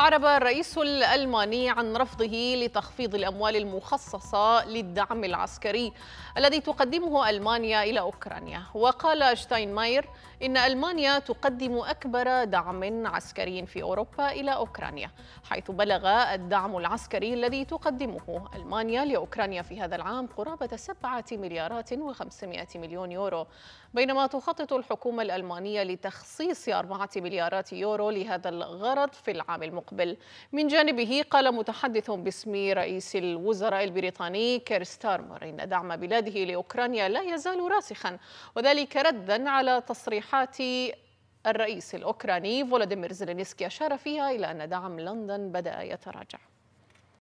أعرب الرئيس الألماني عن رفضه لتخفيض الأموال المخصصة للدعم العسكري الذي تقدمه ألمانيا إلى أوكرانيا وقال شتاينماير إن ألمانيا تقدم أكبر دعم عسكري في أوروبا إلى أوكرانيا حيث بلغ الدعم العسكري الذي تقدمه ألمانيا لأوكرانيا في هذا العام قرابة 7 مليارات و500 مليون يورو بينما تخطط الحكومة الألمانية لتخصيص 4 مليارات يورو لهذا الغرض في العام المقبل المستقبل من جانبه قال متحدث باسم رئيس الوزراء البريطاني كير ستارمر إن دعم بلاده لأوكرانيا لا يزال راسخا وذلك ردا على تصريحات الرئيس الأوكراني فولاديمير زيلينسكي أشار فيها إلى أن دعم لندن بدأ يتراجع